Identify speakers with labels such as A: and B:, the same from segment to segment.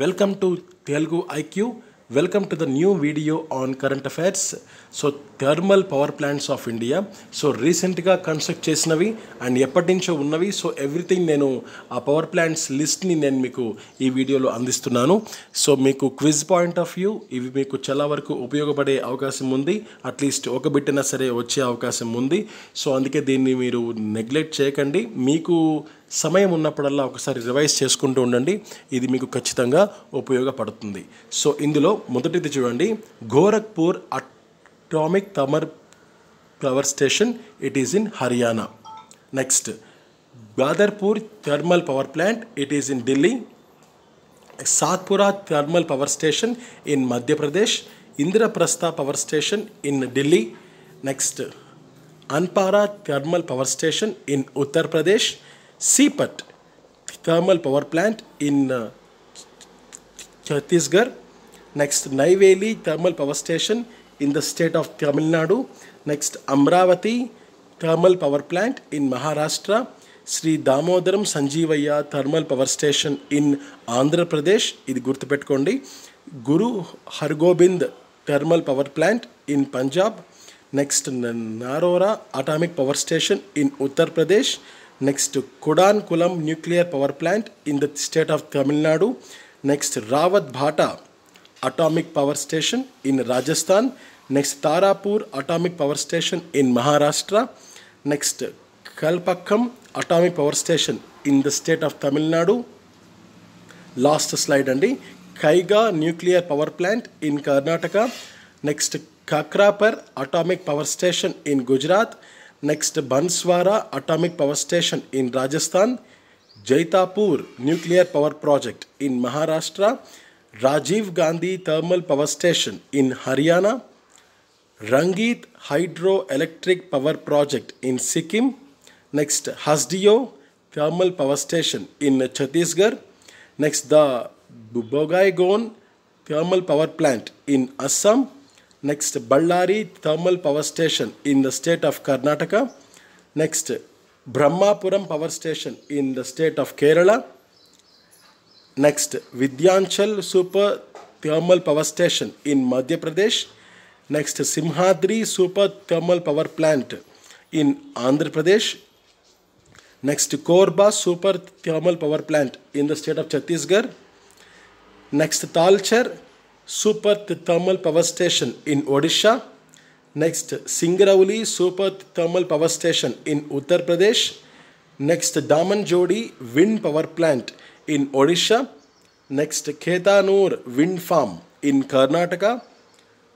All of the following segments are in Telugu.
A: Welcome to Telugu IQ welcome to the new video on current affairs so thermal power plants of India so రీసెంట్గా కన్స్ట్రక్ట్ చేసినవి అండ్ ఎప్పటి నుంచో ఉన్నవి సో ఎవ్రీథింగ్ నేను ఆ పవర్ ప్లాంట్స్ లిస్ట్ని నేను మీకు ఈ వీడియోలో అందిస్తున్నాను సో మీకు క్విజ్ పాయింట్ ఆఫ్ వ్యూ ఇవి మీకు చాలా వరకు ఉపయోగపడే అవకాశం ఉంది అట్లీస్ట్ ఒక బిట్టినా సరే వచ్చే అవకాశం ఉంది సో అందుకే దీన్ని మీరు నెగ్లెక్ట్ చేయకండి మీకు సమయం ఉన్నప్పుడల్లా ఒకసారి రివైజ్ చేసుకుంటూ ఉండండి ఇది మీకు ఖచ్చితంగా ఉపయోగపడుతుంది సో ఇందులో మొదటిది చూడండి Gorakhpur atomic thermal power station it is in Haryana next Badarpur thermal power plant it is in Delhi Satpura thermal power station in Madhya Pradesh Indraprastha power station in Delhi next Anpara thermal power station in Uttar Pradesh CPUT, thermal power plant in uh, Chhattisgarh. Next, Naiveli thermal power station in the state of Tamil Nadu. Next, Amravati thermal power plant in Maharashtra. Shri Damodaram Sanjeevaiah thermal power station in Andhra Pradesh ఇది గుర్తుపెట్టుకోండి Guru Hargobind thermal power plant in Punjab next Narora atomic power station in Uttar Pradesh next Kudankulam nuclear power plant in the state of Tamil Nadu next Rawatbhata atomic power station in Rajasthan next Tarapur atomic power station in Maharashtra next Kalpakkam atomic power station in the state of Tamil Nadu last slide అండి Kaiga nuclear power plant in Karnataka next Kakrapar atomic power station in Gujarat Next, Banswara Atomic Power Station in Rajasthan, Jaitapur Nuclear Power Project in Maharashtra, Rajiv Gandhi Thermal Power Station in Haryana, Rangit Hydroelectric Power Project in Sikkim, next Hasdio Thermal Power Station in Chhattisgarh, next the Gon Thermal Power Plant in Assam, Next, Ballari Thermal Power Station in the state of Karnataka. Next, Brahmapuram Power Station in the state of Kerala. Next, Vidyanchal Super Thermal Power Station in Madhya Pradesh. Next, Simhadri Super Thermal Power Plant in Andhra Pradesh. Next, Korba Super Thermal Power Plant in the state of Chhattisgarh. Next, Talcher Super Thermal Power Station in Odisha. Next, Singrauli Super Thermal Power Station in Uttar Pradesh. Next, Damanjodi Wind Power Plant in Odisha. Next, Ketanur Wind Farm in Karnataka.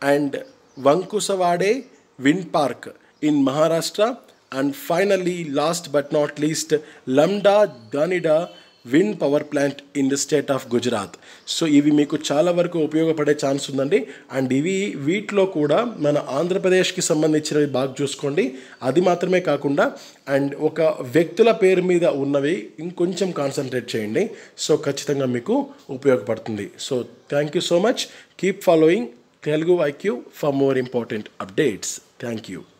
A: And Vankusavade Wind Park in Maharashtra. And finally, last but not least, Lambda Ganida. Wind power plant in the state of Gujarat so ఇవి మీకు చాలా వరకు ఉపయోగపడే ఛాన్స్ ఉందండి అండ్ ఇవి వీటిలో కూడా మన ఆంధ్రప్రదేశ్కి సంబంధించినవి బాగా చూసుకోండి అది మాత్రమే కాకుండా అండ్ ఒక వ్యక్తుల పేరు మీద ఉన్నవి ఇంకొంచెం కాన్సన్ట్రేట్ చేయండి సో ఖచ్చితంగా మీకు ఉపయోగపడుతుంది so thank you so much keep following Telugu IQ for more important updates thank you